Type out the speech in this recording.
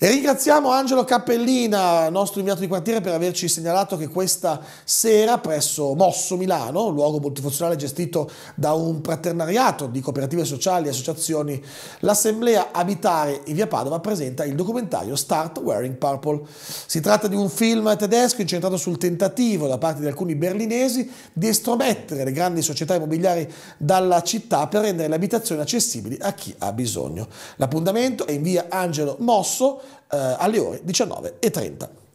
E ringraziamo Angelo Cappellina, nostro inviato di quartiere, per averci segnalato che questa sera presso Mosso Milano, luogo multifunzionale gestito da un praternariato di cooperative sociali e associazioni, l'Assemblea Abitare in Via Padova presenta il documentario Start Wearing Purple. Si tratta di un film tedesco incentrato sul tentativo da parte di alcuni berlinesi di estromettere le grandi società immobiliari dalla città per rendere le abitazioni accessibili a chi ha bisogno. L'appuntamento è in via Angelo Mosso eh, alle ore 19.30.